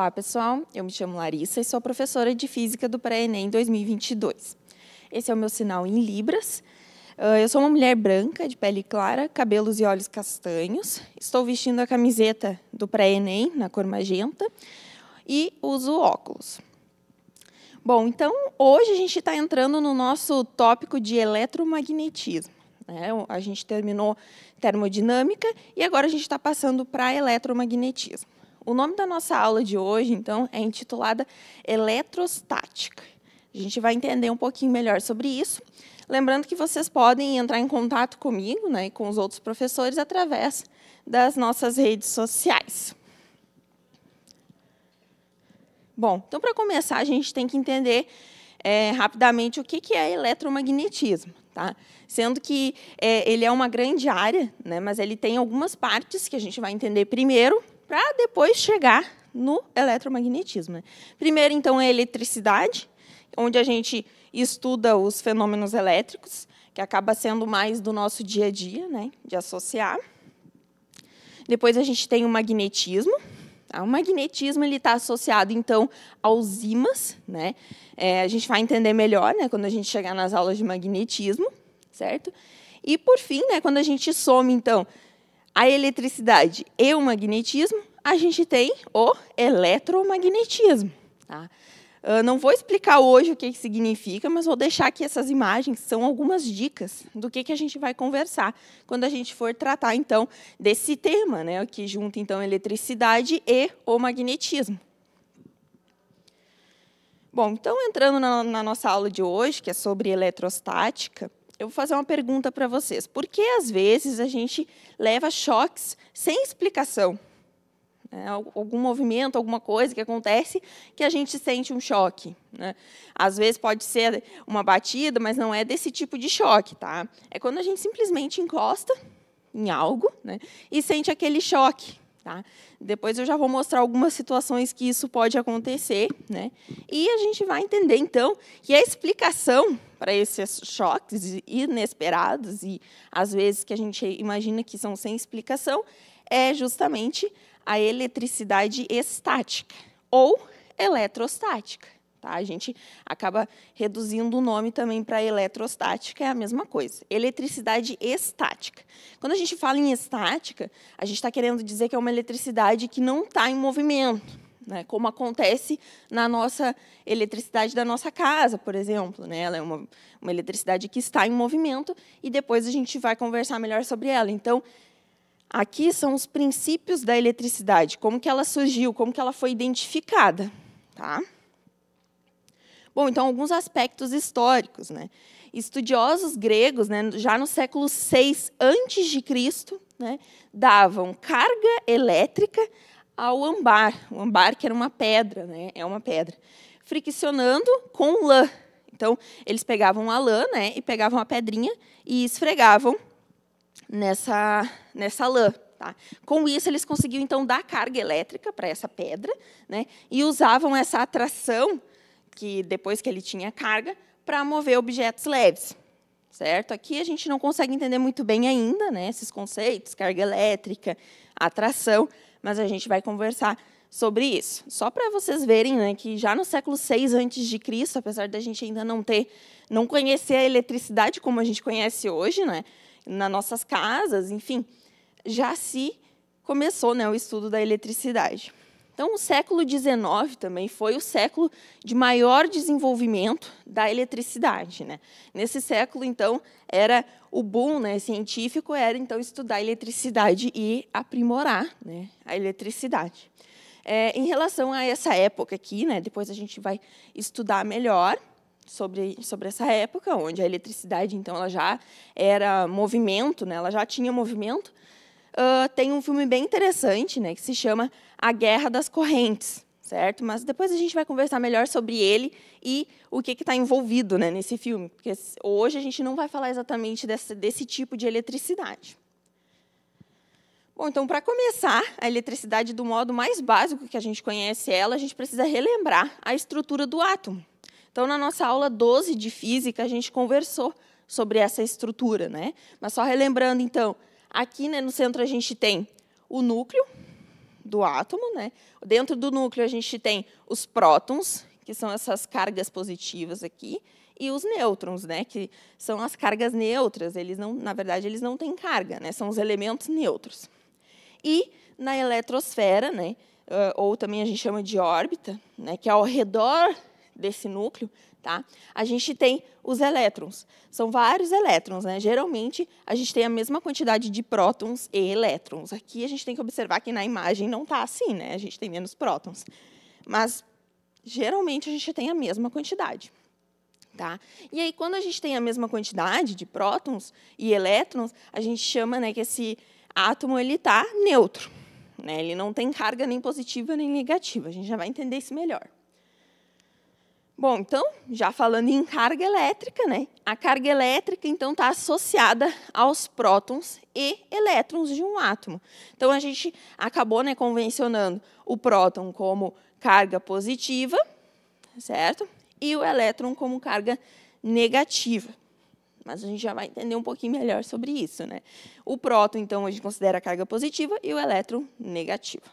Olá, pessoal. Eu me chamo Larissa e sou professora de Física do Pré-ENEM 2022. Esse é o meu sinal em libras. Ah, eu sou uma mulher branca, de pele clara, cabelos e olhos castanhos. Estou vestindo a camiseta do pré-ENEM, na cor magenta, e uso óculos. Bom, então, hoje a gente está entrando no nosso tópico de eletromagnetismo. Né? A gente terminou termodinâmica e agora a gente está passando para eletromagnetismo. O nome da nossa aula de hoje, então, é intitulada Eletrostática. A gente vai entender um pouquinho melhor sobre isso. Lembrando que vocês podem entrar em contato comigo né, e com os outros professores através das nossas redes sociais. Bom, então, para começar, a gente tem que entender é, rapidamente o que, é eletromagnetismo. Tá? Sendo que é, ele é uma grande área, né, mas ele tem algumas partes que a gente vai entender primeiro, para depois chegar no eletromagnetismo. Né? Primeiro, então, é a eletricidade, onde a gente estuda os fenômenos elétricos, que acaba sendo mais do nosso dia a dia, né, de associar. Depois a gente tem o magnetismo. Tá? O magnetismo ele está associado então aos ímãs, né? É, a gente vai entender melhor, né, quando a gente chegar nas aulas de magnetismo, certo? E por fim, né, quando a gente soma então a eletricidade e o magnetismo, a gente tem o eletromagnetismo. Tá? Ah, não vou explicar hoje o que, significa, mas vou deixar aqui essas imagens, são algumas dicas do que, que a gente vai conversar quando a gente for tratar, então, desse tema, né, que junta, então, eletricidade e o magnetismo. Bom, então, entrando na, na nossa aula de hoje, que é sobre eletrostática, eu vou fazer uma pergunta para vocês. Por que, às vezes, a gente leva choques sem explicação? É, algum movimento, alguma coisa que acontece que a gente sente um choque. Né? Às vezes pode ser uma batida, mas não é desse tipo de choque. Tá? É quando a gente simplesmente encosta em algo né? e sente aquele choque. Tá? Depois eu já vou mostrar algumas situações que isso pode acontecer. Né? E a gente vai entender, então, que a explicação para esses choques inesperados e às vezes que a gente imagina que são sem explicação é justamente a eletricidade estática ou eletrostática. Tá? A gente acaba reduzindo o nome também para eletrostática, é a mesma coisa. Eletricidade estática. Quando a gente fala em estática, a gente está querendo dizer que é uma eletricidade que não está em movimento, né? como acontece na nossa eletricidade da nossa casa, por exemplo. Né? Ela é uma, uma eletricidade que está em movimento e depois a gente vai conversar melhor sobre ela. Então, aqui são os princípios da eletricidade, como que ela surgiu, como que ela foi identificada. Tá? Bom, então, alguns aspectos históricos. Né? Estudiosos gregos, né, já no século VI a.C., né, davam carga elétrica ao ambar. O ambar que era uma pedra, né? É uma pedra. Friccionando com lã. Então, eles pegavam a lã, né, e pegavam a pedrinha e esfregavam nessa nessa lã, tá? Com isso eles conseguiam então dar carga elétrica para essa pedra, né? E usavam essa atração que depois que ele tinha carga para mover objetos leves certo? Aqui a gente não consegue entender muito bem ainda, né, esses conceitos, carga elétrica, atração, mas a gente vai conversar sobre isso. Só para vocês verem, né, que já no século 6 antes de Cristo, apesar da gente ainda não ter não conhecer a eletricidade como a gente conhece hoje, né, nas nossas casas, enfim, já se começou, né, o estudo da eletricidade. Então, o século XIX também foi o século de maior desenvolvimento da eletricidade. Né? Nesse século, então, era o boom né, científico era então estudar a eletricidade e aprimorar né, a eletricidade. É, em relação a essa época aqui, né, depois a gente vai estudar melhor sobre, sobre essa época, onde a eletricidade então ela já era movimento, né, ela já tinha movimento, uh, tem um filme bem interessante, né, que se chama A Guerra das Correntes, certo? Mas depois a gente vai conversar melhor sobre ele e o que está envolvido né, nesse filme, porque hoje a gente não vai falar exatamente desse, desse tipo de eletricidade. Bom, então, para começar, a eletricidade do modo mais básico que a gente conhece ela, a gente precisa relembrar a estrutura do átomo. Então, na nossa aula 12 de física, a gente conversou sobre essa estrutura, né? Mas só relembrando, então, Aqui né, no centro a gente tem o núcleo do átomo. Né? Dentro do núcleo a gente tem os prótons, que são essas cargas positivas aqui, e os nêutrons, né, que são as cargas neutras. Eles não, na verdade, eles não têm carga, né, são os elementos neutros. E na eletrosfera, né, ou também a gente chama de órbita, né, que é ao redor desse núcleo, tá? a gente tem os elétrons. São vários elétrons, né? Geralmente, a gente tem a mesma quantidade de prótons e elétrons. Aqui a gente tem que observar que na imagem não está assim, né? A gente tem menos prótons. Mas, geralmente, a gente tem a mesma quantidade. Tá? E aí, quando a gente tem a mesma quantidade de prótons e elétrons, a gente chama né, que esse átomo está neutro. Né? Ele não tem carga nem positiva nem negativa. A gente já vai entender isso melhor. Bom, então, já falando em carga elétrica, né? A carga elétrica, então, está associada aos prótons e elétrons de um átomo. Então, a gente acabou né, convencionando o próton como carga positiva, certo? E o elétron como carga negativa. Mas a gente já vai entender um pouquinho melhor sobre isso, né? O próton, então, a gente considera carga positiva e o elétron negativa.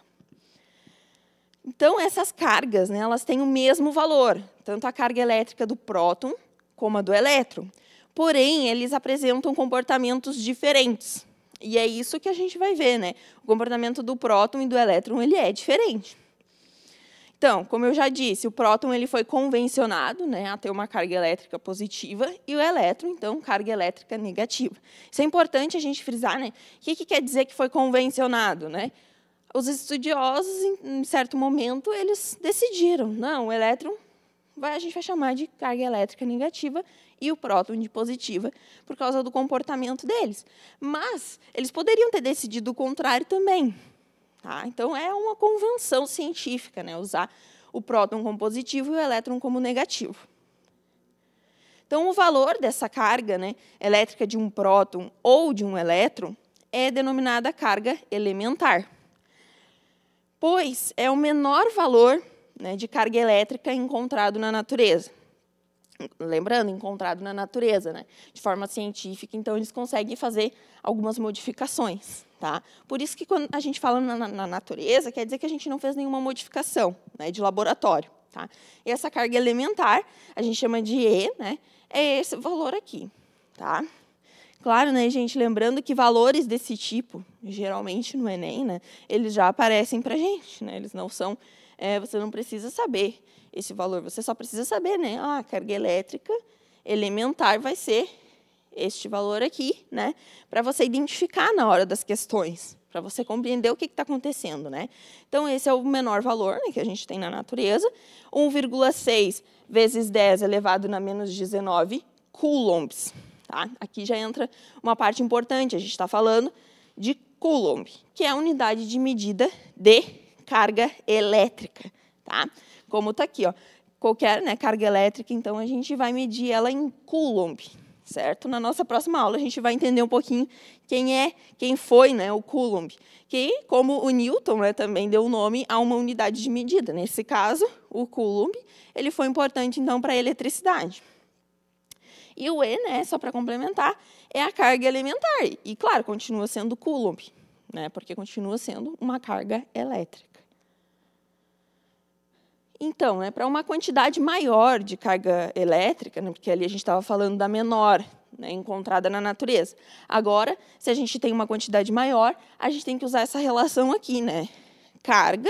Então, essas cargas, né, elas têm o mesmo valor, tanto a carga elétrica do próton como a do elétron. Porém, eles apresentam comportamentos diferentes. E é isso que a gente vai ver, né? O comportamento do próton e do elétron ele é diferente. Então, como eu já disse, o próton ele foi convencionado né, a ter uma carga elétrica positiva e o elétron, então, carga elétrica negativa. Isso é importante a gente frisar, né? O que, que quer dizer que foi convencionado, né? Os estudiosos, em certo momento, eles decidiram, não, o elétron vai, a gente vai chamar de carga elétrica negativa e o próton de positiva, por causa do comportamento deles. Mas eles poderiam ter decidido o contrário também. Tá? Então, é uma convenção científica né? usar o próton como positivo e o elétron como negativo. Então, o valor dessa carga né, elétrica de um próton ou de um elétron é denominada carga elementar, pois é o menor valor né, de carga elétrica encontrado na natureza. Lembrando, encontrado na natureza, né? de forma científica, então eles conseguem fazer algumas modificações. Tá? Por isso que quando a gente fala na, na natureza, quer dizer que a gente não fez nenhuma modificação né, de laboratório. Tá? E essa carga elementar, a gente chama de E, né, é esse valor aqui. Tá? Claro, né, gente? Lembrando que valores desse tipo, geralmente no Enem, né, eles já aparecem para a gente, né? Eles não são é, você não precisa saber esse valor, você só precisa saber, né? Ah, a carga elétrica elementar vai ser este valor aqui, né? Para você identificar na hora das questões, para você compreender o que está acontecendo, né? Então, esse é o menor valor né, que a gente tem na natureza. 1,6 vezes 10 elevado na menos 19 coulombs. Tá? Aqui já entra uma parte importante, a gente está falando de coulomb, que é a unidade de medida de carga elétrica, tá? Como está aqui, ó, qualquer né, carga elétrica, então a gente vai medir ela em coulomb, certo? Na nossa próxima aula a gente vai entender um pouquinho quem é, quem foi, né, o coulomb, que como o Newton, né, também deu nome a uma unidade de medida. Nesse caso, o coulomb, ele foi importante então para a eletricidade. E o E, né, só para complementar, é a carga elementar e claro, continua sendo coulomb, né, porque continua sendo uma carga elétrica. Então, né, para uma quantidade maior de carga elétrica, né, porque ali a gente estava falando da menor né, encontrada na natureza. Agora, se a gente tem uma quantidade maior, a gente tem que usar essa relação aqui, né? Carga,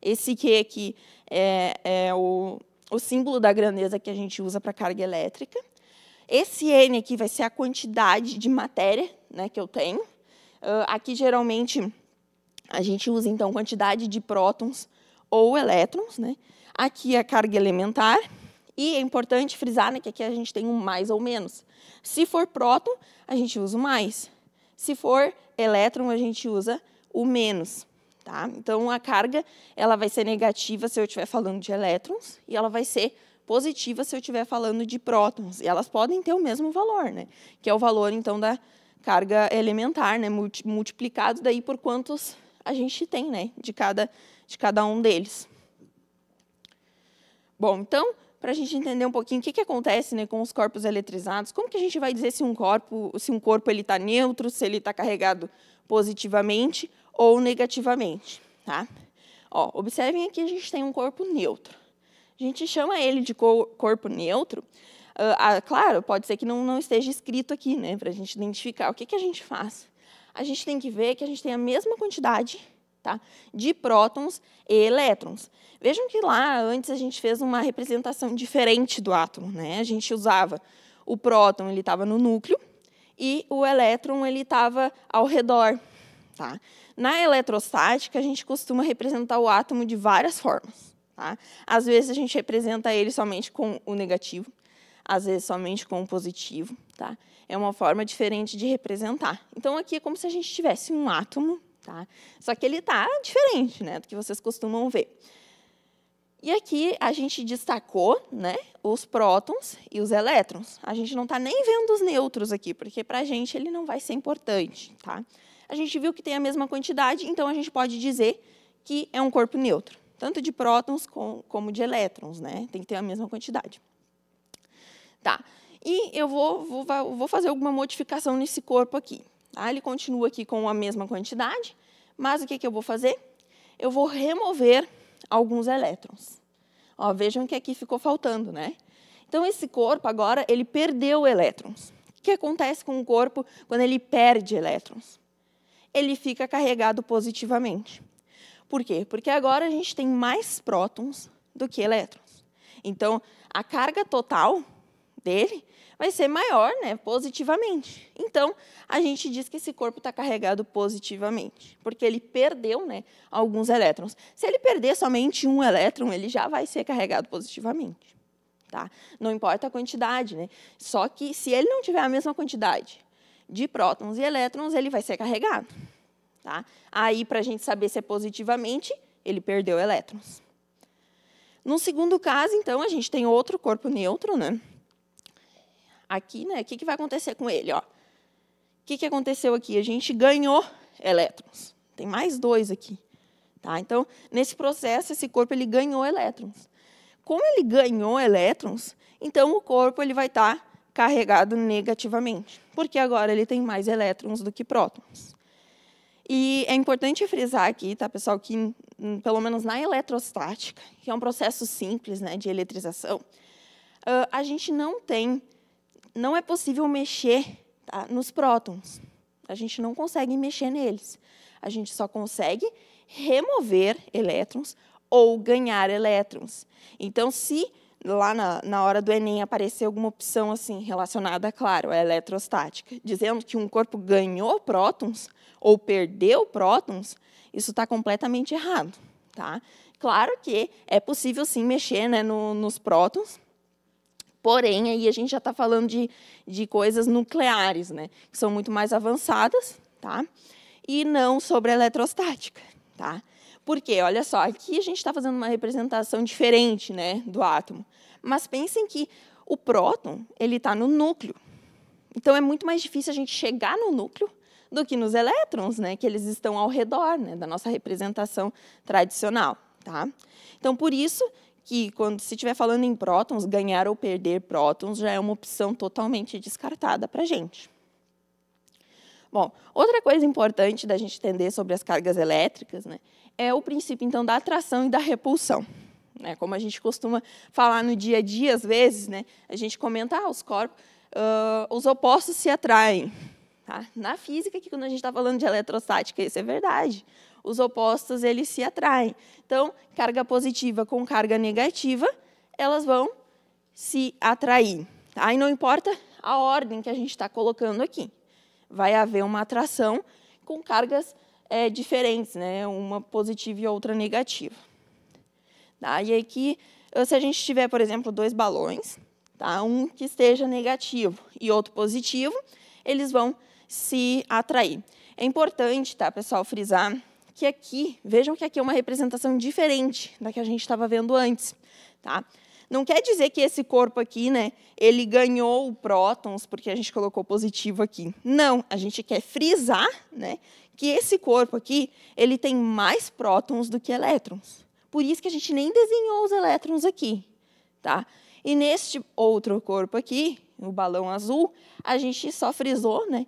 esse Q aqui é, é o, o símbolo da grandeza que a gente usa para carga elétrica. Esse N aqui vai ser a quantidade de matéria né, que eu tenho. Uh, aqui, geralmente, a gente usa, então, quantidade de prótons ou elétrons. Né? Aqui é a carga elementar. E é importante frisar né, que aqui a gente tem um mais ou menos. Se for próton, a gente usa o mais. Se for elétron, a gente usa o menos. Tá? Então, a carga ela vai ser negativa se eu estiver falando de elétrons e ela vai ser positiva se eu estiver falando de prótons. E elas podem ter o mesmo valor, né? que é o valor, então, da carga elementar, né? multiplicado daí por quantos a gente tem né, de, cada, de cada um deles. Bom, então, para a gente entender um pouquinho o que, que acontece né, com os corpos eletrizados, como que a gente vai dizer se um corpo se um corpo ele está neutro, se ele está carregado positivamente ou negativamente, tá? Ó, observem aqui a gente tem um corpo neutro. A gente chama ele de cor corpo neutro. Uh, ah, claro, pode ser que não, não esteja escrito aqui, né, para a gente identificar. O que, que a gente faz? a gente tem que ver que a gente tem a mesma quantidade tá, de prótons e elétrons. Vejam que lá antes a gente fez uma representação diferente do átomo. Né? A gente usava o próton, ele estava no núcleo, e o elétron ele estava ao redor. Tá? Na eletrostática, a gente costuma representar o átomo de várias formas. Tá? Às vezes, a gente representa ele somente com o negativo às vezes somente com o positivo, tá? É uma forma diferente de representar. Então aqui é como se a gente tivesse um átomo, tá? Só que ele está diferente, né, do que vocês costumam ver. E aqui a gente destacou né, os prótons e os elétrons. A gente não está nem vendo os neutros aqui, porque para a gente ele não vai ser importante. Tá? A gente viu que tem a mesma quantidade, então a gente pode dizer que é um corpo neutro, tanto de prótons como de elétrons, né? tem que ter a mesma quantidade. Tá. E eu vou, vou, vou fazer alguma modificação nesse corpo aqui. Tá? Ele continua aqui com a mesma quantidade, mas o que, que eu vou fazer? Eu vou remover alguns elétrons. Ó, vejam que aqui ficou faltando, né? Então, esse corpo agora, ele perdeu elétrons. O que acontece com o corpo quando ele perde elétrons? Ele fica carregado positivamente. Por quê? Porque agora a gente tem mais prótons do que elétrons. Então, a carga total dele vai ser maior, né, positivamente. Então, a gente diz que esse corpo está carregado positivamente, porque ele perdeu, né, alguns elétrons. Se ele perder somente um elétron, ele já vai ser carregado positivamente, tá? Não importa a quantidade, né? Só que se ele não tiver a mesma quantidade de prótons e elétrons, ele vai ser carregado, tá? Aí, para a gente saber se é positivamente, ele perdeu elétrons. No segundo caso, então, a gente tem outro corpo neutro, né? aqui, né? O que, que vai acontecer com ele? Ó? O que, que aconteceu aqui? A gente ganhou elétrons. Tem mais dois aqui. Tá? Então, nesse processo, esse corpo ele ganhou elétrons. Como ele ganhou elétrons, então o corpo ele vai estar tá carregado negativamente, porque agora ele tem mais elétrons do que prótons. E é importante frisar aqui, tá, pessoal, que hum, pelo menos na eletrostática, que é um processo simples né, de eletrização, a gente não tem não é possível mexer tá, nos prótons. A gente não consegue mexer neles. A gente só consegue remover elétrons ou ganhar elétrons. Então, se lá na, na hora do Enem aparecer alguma opção assim relacionada, claro, à eletrostática, dizendo que um corpo ganhou prótons ou perdeu prótons, isso está completamente errado. Tá? Claro que é possível sim mexer né, no, nos prótons, Porém, aí a gente já está falando de, de coisas nucleares, né? Que são muito mais avançadas, tá? E não sobre a eletrostática, tá? Porque, olha só, aqui a gente está fazendo uma representação diferente, né, do átomo. Mas pensem que o próton, ele está no núcleo. Então, é muito mais difícil a gente chegar no núcleo do que nos elétrons, né, que eles estão ao redor né, da nossa representação tradicional. Tá? Então, por isso, que quando se estiver falando em prótons, ganhar ou perder prótons já é uma opção totalmente descartada para a gente. Bom, outra coisa importante da gente entender sobre as cargas elétricas né, é o princípio, então, da atração e da repulsão. Né? Como a gente costuma falar no dia a dia, às vezes, né, a gente comenta, ah, os corpos, uh, os opostos se atraem. Tá? Na física, que quando a gente está falando de eletrostática, isso é verdade. Os opostos eles se atraem. Então, carga positiva com carga negativa, elas vão se atrair. Aí não importa a ordem que a gente está colocando aqui, vai haver uma atração com cargas é, diferentes, né? Uma positiva e outra negativa. Tá? E aqui, se a gente tiver, por exemplo, dois balões, tá? Um que esteja negativo e outro positivo, eles vão se atrair. É importante, tá, pessoal, frisar que aqui, vejam que aqui é uma representação diferente da que a gente estava vendo antes, tá? Não quer dizer que esse corpo aqui, né, ele ganhou prótons porque a gente colocou positivo aqui. Não, a gente quer frisar, né, que esse corpo aqui, ele tem mais prótons do que elétrons. Por isso que a gente nem desenhou os elétrons aqui, tá? E neste outro corpo aqui, o balão azul, a gente só frisou, né,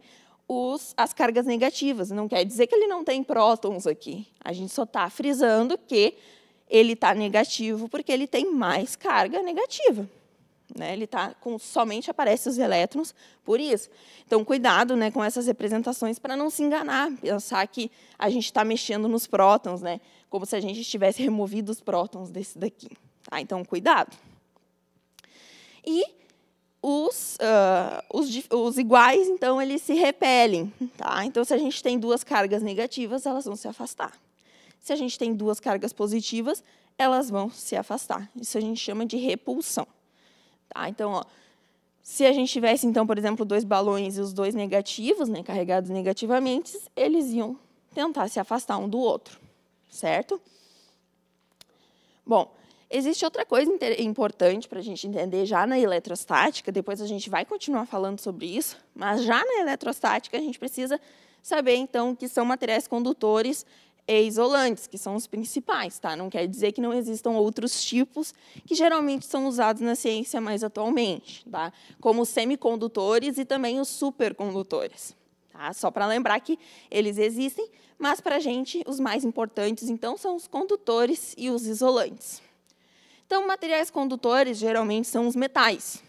os, as cargas negativas. Não quer dizer que ele não tem prótons aqui. A gente só está frisando que ele está negativo porque ele tem mais carga negativa. Né? Ele tá com somente aparece os elétrons por isso. Então cuidado, né, com essas representações para não se enganar, pensar que a gente está mexendo nos prótons, né, como se a gente tivesse removido os prótons desse daqui. Tá? Então cuidado. E os, ah, os, os iguais, então, eles se repelem. Tá? Então, se a gente tem duas cargas negativas, elas vão se afastar. Se a gente tem duas cargas positivas, elas vão se afastar. Isso a gente chama de repulsão. Tá? Então, ó, se a gente tivesse, então, por exemplo, dois balões e os dois negativos, né, carregados negativamente, eles iam tentar se afastar um do outro, certo? Bom, existe outra coisa importante para a gente entender já na eletrostática, depois a gente vai continuar falando sobre isso, mas já na eletrostática a gente precisa saber, então, que são materiais condutores e isolantes, que são os principais, tá? Não quer dizer que não existam outros tipos que geralmente são usados na ciência mais atualmente, tá? Como os semicondutores e também os supercondutores. Tá? Só para lembrar que eles existem, mas para a gente os mais importantes então são os condutores e os isolantes. Então, materiais condutores geralmente são os metais.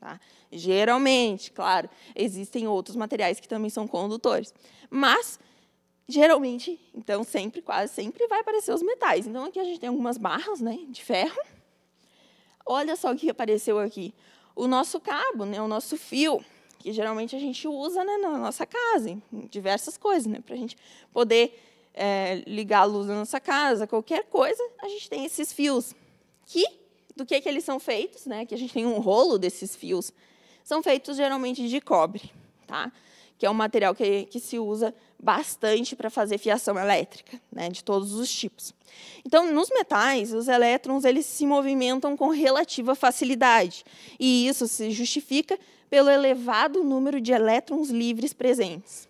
Tá? Geralmente, claro, existem outros materiais que também são condutores. Mas, geralmente, então sempre, quase sempre, vai aparecer os metais. Então, aqui a gente tem algumas barras né, de ferro. Olha só o que apareceu aqui. O nosso cabo, né, o nosso fio, que geralmente a gente usa né, na nossa casa, em diversas coisas, né, para a gente poder é, ligar a luz na nossa casa, qualquer coisa, a gente tem esses fios que do que, que eles são feitos, né? Que a gente tem um rolo desses fios, são feitos geralmente de cobre, tá? Que é um material que, que se usa bastante para fazer fiação elétrica, né? De todos os tipos. Então, nos metais, os elétrons eles se movimentam com relativa facilidade, e isso se justifica pelo elevado número de elétrons livres presentes.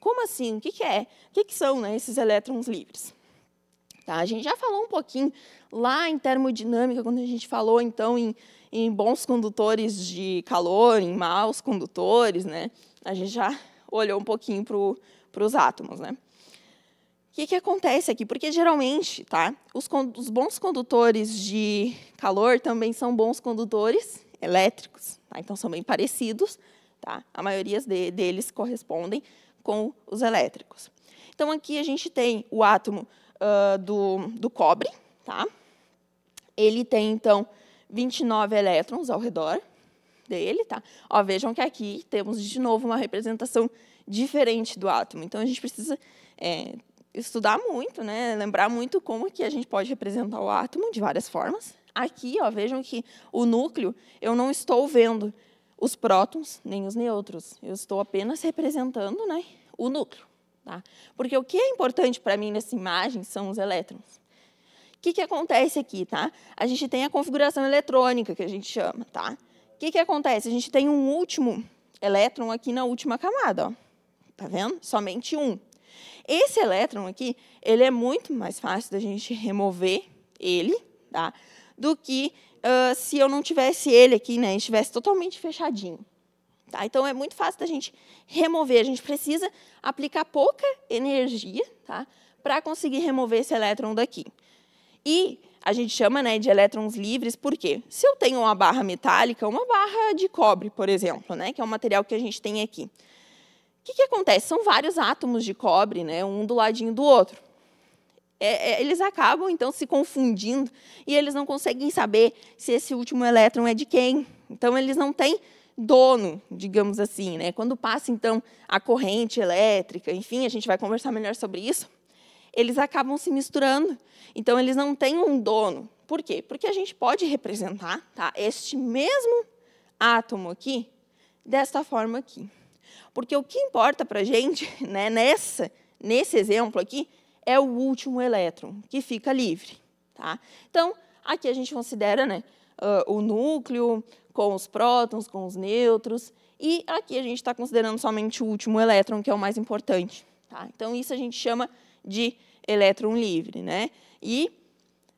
Como assim? O que, que é? O que, que são né, esses elétrons livres? Tá? A gente já falou um pouquinho lá em termodinâmica, quando a gente falou então em, em bons condutores de calor, em maus condutores, né? a gente já olhou um pouquinho para os átomos. Né? O que, que acontece aqui? Porque geralmente tá? os, os bons condutores de calor também são bons condutores elétricos, tá? então são bem parecidos, tá? a maioria de, deles correspondem com os elétricos. Então aqui a gente tem o átomo uh, do, do cobre. Tá? Ele tem, então, 29 elétrons ao redor dele. Tá? Ó, vejam que aqui temos, de novo, uma representação diferente do átomo. Então, a gente precisa é, estudar muito, né? lembrar muito como que a gente pode representar o átomo de várias formas. Aqui, ó, vejam que o núcleo, eu não estou vendo os prótons nem os nêutrons. Eu estou apenas representando né, o núcleo. Tá? Porque o que é importante para mim nessa imagem são os elétrons. O que, que acontece aqui? Tá? A gente tem a configuração eletrônica, que a gente chama. Tá? O que, que acontece? A gente tem um último elétron aqui na última camada. Está Tá vendo? Somente um. Esse elétron aqui, ele é muito mais fácil da gente remover ele, tá? Do que uh, se eu não tivesse ele aqui, né? Estivesse totalmente fechadinho. Tá? Então, é muito fácil da gente remover. A gente precisa aplicar pouca energia tá? para conseguir remover esse elétron daqui. E a gente chama né, de elétrons livres, porque se eu tenho uma barra metálica, uma barra de cobre, por exemplo, né, que é o material que a gente tem aqui, o que, que acontece? São vários átomos de cobre, né, um do ladinho do outro. É, é, eles acabam, então, se confundindo e eles não conseguem saber se esse último elétron é de quem. Então, eles não têm dono, digamos assim. Né? Quando passa, então, a corrente elétrica, enfim, a gente vai conversar melhor sobre isso, eles acabam se misturando. Então, eles não têm um dono. Por quê? Porque a gente pode representar tá, este mesmo átomo aqui desta forma aqui. Porque o que importa para a gente, né, nessa, nesse exemplo aqui, é o último elétron que fica livre. Tá? Então, aqui a gente considera né, uh, o núcleo, com os prótons, com os nêutrons. E aqui a gente está considerando somente o último elétron, que é o mais importante. Tá? Então, isso a gente chama de elétron livre. Né? E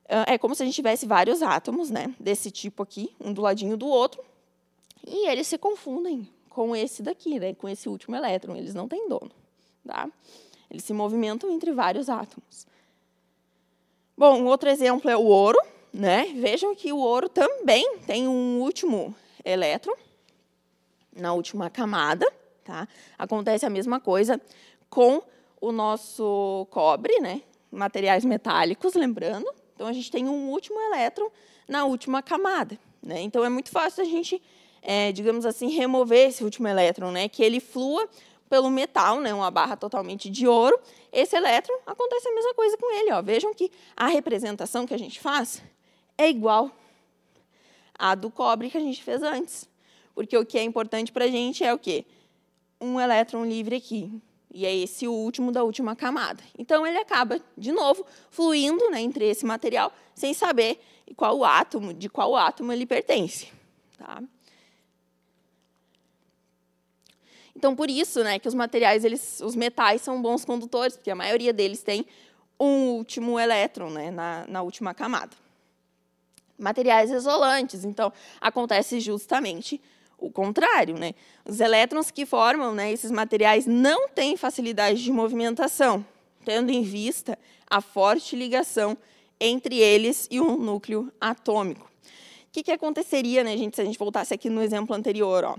uh, é como se a gente tivesse vários átomos né, desse tipo aqui, um do ladinho do outro, e eles se confundem com esse daqui, né, com esse último elétron. Eles não têm dono. Tá? Eles se movimentam entre vários átomos. Bom, um outro exemplo é o ouro. Né? Vejam que o ouro também tem um último elétron na última camada. Tá? Acontece a mesma coisa com o nosso cobre, né? materiais metálicos, lembrando. Então, a gente tem um último elétron na última camada. Né? Então, é muito fácil a gente, é, digamos assim, remover esse último elétron, né? que ele flua pelo metal, né? uma barra totalmente de ouro. Esse elétron, acontece a mesma coisa com ele. Ó. Vejam que a representação que a gente faz é igual à do cobre que a gente fez antes. Porque o que é importante para a gente é o quê? Um elétron livre aqui. E é esse o último da última camada. Então, ele acaba, de novo, fluindo né, entre esse material, sem saber qual átomo, de qual átomo ele pertence. Tá? Então, por isso né, que os materiais, eles, os metais, são bons condutores, porque a maioria deles tem um último elétron né, na, na última camada materiais isolantes. Então, acontece justamente o contrário. Né? Os elétrons que formam né, esses materiais não têm facilidade de movimentação, tendo em vista a forte ligação entre eles e um núcleo atômico. O que, que aconteceria, né, gente, se a gente voltasse aqui no exemplo anterior? Ó?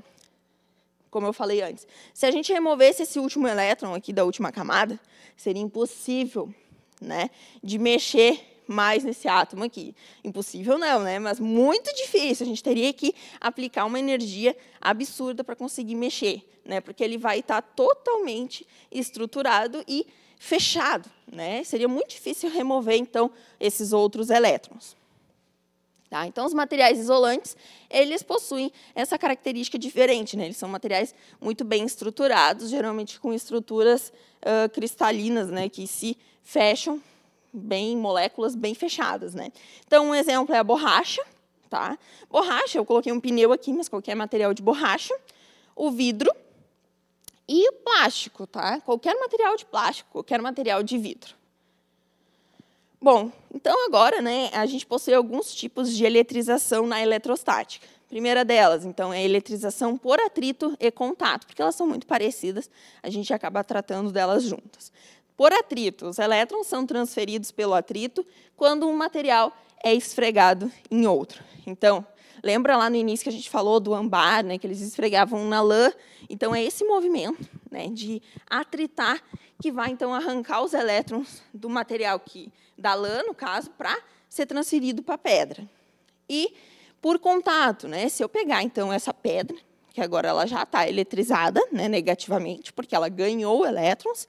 Como eu falei antes, se a gente removesse esse último elétron aqui da última camada, seria impossível né, de mexer mais nesse átomo aqui. Impossível não, né? Mas muito difícil. A gente teria que aplicar uma energia absurda para conseguir mexer, né? Porque ele vai estar tá totalmente estruturado e fechado, né? Seria muito difícil remover então esses outros elétrons. Tá? Então, os materiais isolantes, eles possuem essa característica diferente. Né? Eles são materiais muito bem estruturados, geralmente com estruturas uh, cristalinas, né? que se fecham bem moléculas bem fechadas, né? Então, um exemplo é a borracha, tá? Borracha, eu coloquei um pneu aqui, mas qualquer material de borracha, o vidro e o plástico, tá? Qualquer material de plástico, qualquer material de vidro. Bom, então agora, né, a gente possui alguns tipos de eletrização na eletrostática. Primeira delas, então, é a eletrização por atrito e contato, porque elas são muito parecidas, a gente acaba tratando delas juntas por atrito. Os elétrons são transferidos pelo atrito quando um material é esfregado em outro. Então, lembra lá no início que a gente falou do ambar, né, que eles esfregavam na lã? Então, é esse movimento né, de atritar que vai, então, arrancar os elétrons do material que da lã, no caso, para ser transferido para a pedra. E por contato, né, se eu pegar, então, essa pedra, que agora ela já está eletrizada né, negativamente, porque ela ganhou elétrons,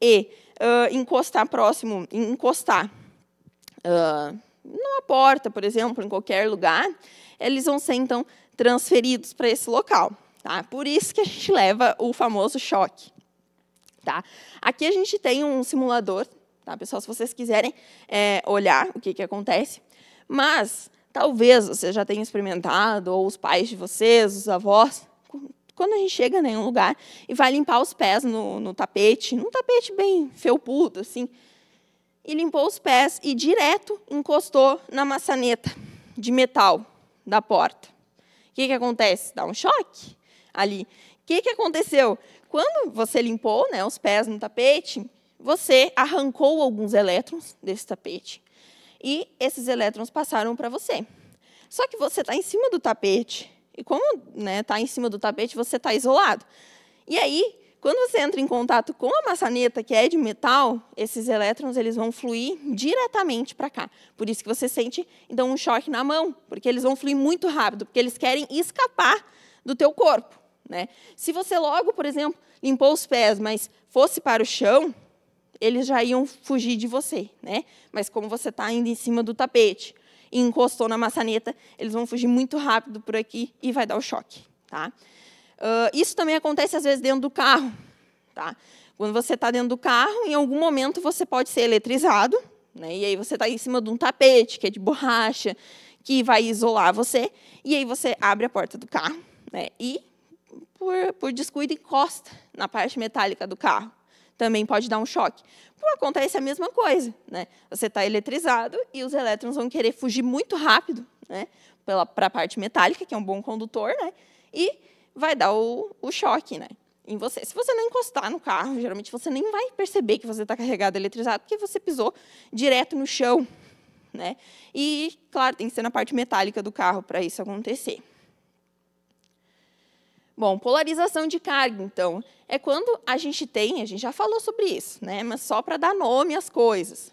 e uh, encostar próximo, encostar uh, numa porta, por exemplo, em qualquer lugar, eles vão ser então transferidos para esse local. Tá? Por isso que a gente leva o famoso choque. Tá? Aqui a gente tem um simulador, tá, pessoal, se vocês quiserem é, olhar o que, que acontece. Mas talvez você já tenha experimentado, ou os pais de vocês, os avós, quando a gente chega em um lugar e vai limpar os pés no, no tapete, num tapete bem felpudo, assim, e limpou os pés e direto encostou na maçaneta de metal da porta. O que, que acontece? Dá um choque ali. O que, que aconteceu? Quando você limpou né, os pés no tapete, você arrancou alguns elétrons desse tapete e esses elétrons passaram para você. Só que você está em cima do tapete e como né, tá em cima do tapete, você está isolado. E aí, quando você entra em contato com a maçaneta, que é de metal, esses elétrons eles vão fluir diretamente para cá. Por isso que você sente, então, um choque na mão, porque eles vão fluir muito rápido, porque eles querem escapar do teu corpo. Né? Se você logo, por exemplo, limpou os pés, mas fosse para o chão, eles já iam fugir de você. Né? Mas como você está ainda em cima do tapete, e encostou na maçaneta, eles vão fugir muito rápido por aqui e vai dar o choque. Tá? Uh, isso também acontece às vezes dentro do carro. Tá? Quando você está dentro do carro, em algum momento você pode ser eletrizado, né? e aí você está em cima de um tapete que é de borracha, que vai isolar você, e aí você abre a porta do carro né? e, por, por descuido, encosta na parte metálica do carro também pode dar um choque. Acontece a mesma coisa. Né? Você está eletrizado e os elétrons vão querer fugir muito rápido né? para a parte metálica, que é um bom condutor, né? e vai dar o, o choque. Né? em você. Se você não encostar no carro, geralmente você nem vai perceber que você está carregado eletrizado, porque você pisou direto no chão. Né? E, claro, tem que ser na parte metálica do carro para isso acontecer. Bom, polarização de carga, então, é quando a gente tem, a gente já falou sobre isso, né? mas só para dar nome às coisas.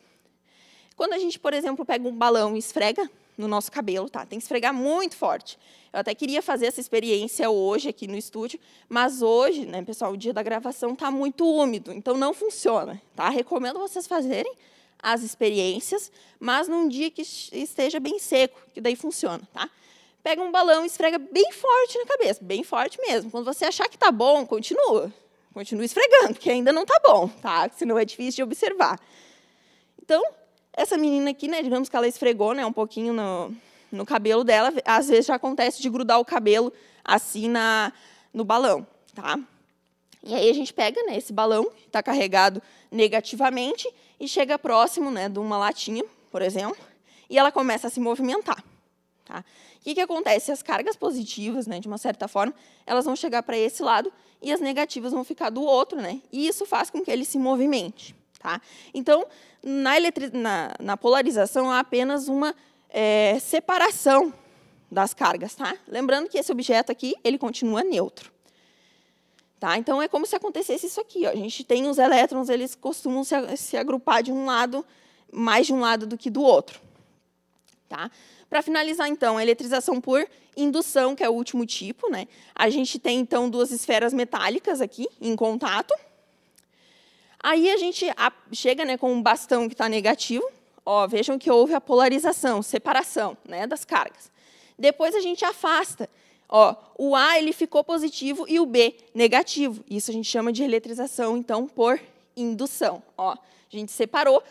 Quando a gente, por exemplo, pega um balão e esfrega no nosso cabelo, tá? Tem que esfregar muito forte. Eu até queria fazer essa experiência hoje aqui no estúdio, mas hoje, né, pessoal, o dia da gravação está muito úmido, então não funciona, tá? Recomendo vocês fazerem as experiências, mas num dia que esteja bem seco, que daí funciona, tá? pega um balão e esfrega bem forte na cabeça, bem forte mesmo. Quando você achar que está bom, continua. Continua esfregando, porque ainda não está bom, tá? senão é difícil de observar. Então, essa menina aqui, né, digamos que ela esfregou né, um pouquinho no, no cabelo dela, às vezes já acontece de grudar o cabelo assim na, no balão, tá? E aí a gente pega né, esse balão, está carregado negativamente, e chega próximo né, de uma latinha, por exemplo, e ela começa a se movimentar. Tá? O que, que acontece? As cargas positivas, né, de uma certa forma, elas vão chegar para esse lado e as negativas vão ficar do outro, né? E isso faz com que ele se movimente, tá? Então, na, na, na polarização há apenas uma é, separação das cargas, tá? Lembrando que esse objeto aqui ele continua neutro. Tá? Então, é como se acontecesse isso aqui. Ó. A gente tem os elétrons, eles costumam se, se agrupar de um lado, mais de um lado do que do outro. Tá? Para finalizar, então, a eletrização por indução, que é o último tipo. Né? A gente tem, então, duas esferas metálicas aqui em contato. Aí a gente chega né, com um bastão que está negativo. Ó, vejam que houve a polarização, separação né, das cargas. Depois a gente afasta. Ó, o A ele ficou positivo e o B negativo. Isso a gente chama de eletrização, então, por indução. Ó, a gente separou,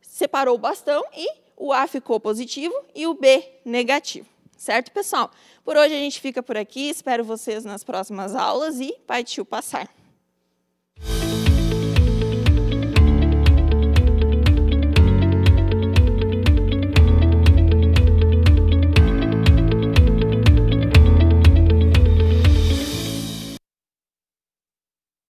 separou o bastão e o A ficou positivo e o B negativo. Certo, pessoal? Por hoje a gente fica por aqui. Espero vocês nas próximas aulas e partiu passar.